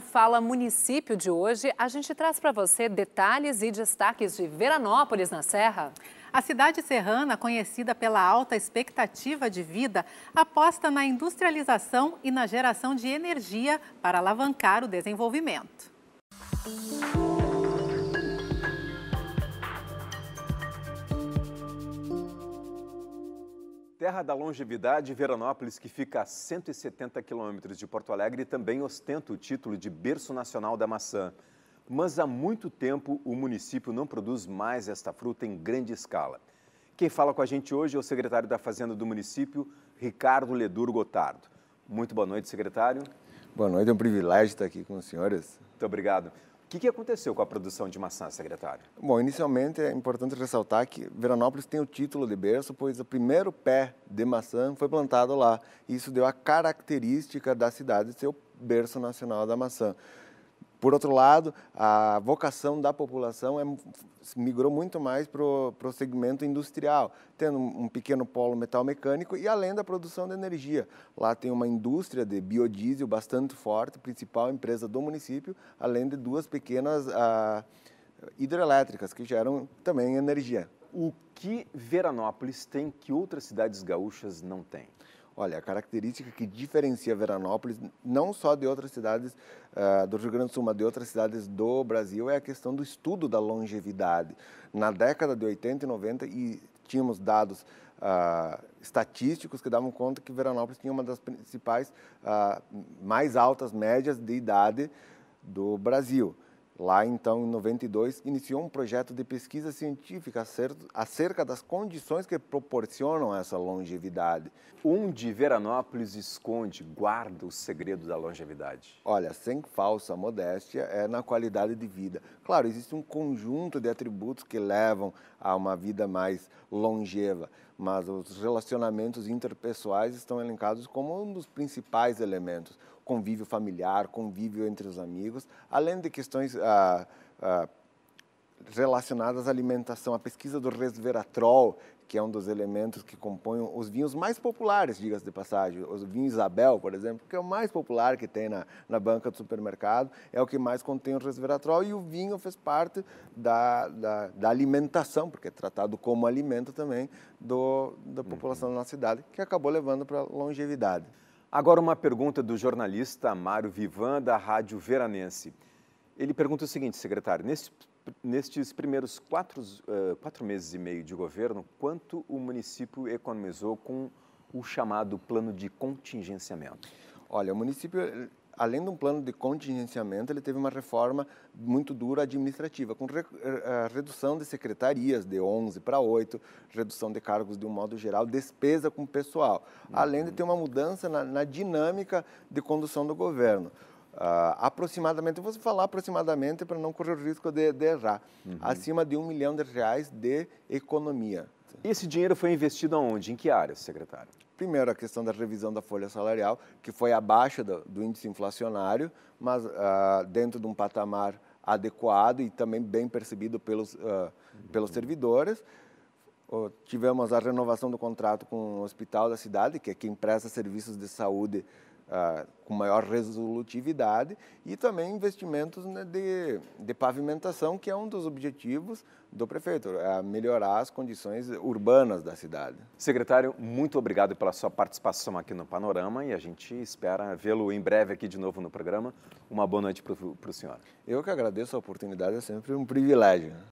Fala Município de hoje, a gente traz para você detalhes e destaques de Veranópolis, na Serra. A cidade serrana, conhecida pela alta expectativa de vida, aposta na industrialização e na geração de energia para alavancar o desenvolvimento. Terra da Longevidade, Veranópolis, que fica a 170 quilômetros de Porto Alegre, também ostenta o título de berço nacional da maçã. Mas há muito tempo o município não produz mais esta fruta em grande escala. Quem fala com a gente hoje é o secretário da Fazenda do município, Ricardo Ledur Gotardo. Muito boa noite, secretário. Boa noite, é um privilégio estar aqui com os senhores. Muito obrigado que, que aconteceu com a produção de maçã, secretário? Bom, inicialmente é importante ressaltar que Veranópolis tem o título de berço, pois o primeiro pé de maçã foi plantado lá. Isso deu a característica da cidade ser o berço nacional da maçã. Por outro lado, a vocação da população é, migrou muito mais para o segmento industrial, tendo um pequeno polo metal mecânico e além da produção de energia. Lá tem uma indústria de biodiesel bastante forte, principal empresa do município, além de duas pequenas ah, hidrelétricas que geram também energia. O que Veranópolis tem que outras cidades gaúchas não têm? Olha, a característica que diferencia Veranópolis, não só de outras cidades uh, do Rio Grande do Sul, mas de outras cidades do Brasil, é a questão do estudo da longevidade. Na década de 80 e 90, e tínhamos dados Uh, estatísticos que davam conta que Veranópolis tinha uma das principais, uh, mais altas médias de idade do Brasil. Lá, então, em 92, iniciou um projeto de pesquisa científica acerca das condições que proporcionam essa longevidade. Onde Veranópolis esconde, guarda o segredo da longevidade? Olha, sem falsa modéstia, é na qualidade de vida. Claro, existe um conjunto de atributos que levam a uma vida mais longeva, mas os relacionamentos interpessoais estão elencados como um dos principais elementos. Convívio familiar, convívio entre os amigos, além de questões ah, ah, relacionadas à alimentação. A pesquisa do resveratrol, que é um dos elementos que compõem os vinhos mais populares, diga-se de passagem. O vinho Isabel, por exemplo, que é o mais popular que tem na, na banca do supermercado, é o que mais contém o resveratrol e o vinho fez parte da, da, da alimentação, porque é tratado como alimento também do, da uhum. população uhum. da nossa cidade, que acabou levando para a longevidade. Agora uma pergunta do jornalista Mário Vivan, da Rádio Veranense. Ele pergunta o seguinte, secretário, nesse Nestes primeiros quatro, uh, quatro meses e meio de governo, quanto o município economizou com o chamado plano de contingenciamento? Olha, o município, além de um plano de contingenciamento, ele teve uma reforma muito dura administrativa, com eh, a redução de secretarias de 11 para 8, redução de cargos de um modo geral, despesa com pessoal, uhum. além de uhum. ter uma mudança na, na dinâmica de condução do governo. Uh, aproximadamente, vou falar aproximadamente para não correr o risco de, de errar, uhum. acima de um milhão de reais de economia. Esse dinheiro foi investido aonde? Em que áreas, secretário? Primeiro, a questão da revisão da folha salarial, que foi abaixo do, do índice inflacionário, mas uh, dentro de um patamar adequado e também bem percebido pelos, uh, uhum. pelos servidores. Uh, tivemos a renovação do contrato com o Hospital da Cidade, que é quem presta serviços de saúde ah, com maior resolutividade e também investimentos né, de, de pavimentação, que é um dos objetivos do prefeito, é melhorar as condições urbanas da cidade. Secretário, muito obrigado pela sua participação aqui no Panorama e a gente espera vê-lo em breve aqui de novo no programa. Uma boa noite para o senhor. Eu que agradeço a oportunidade, é sempre um privilégio.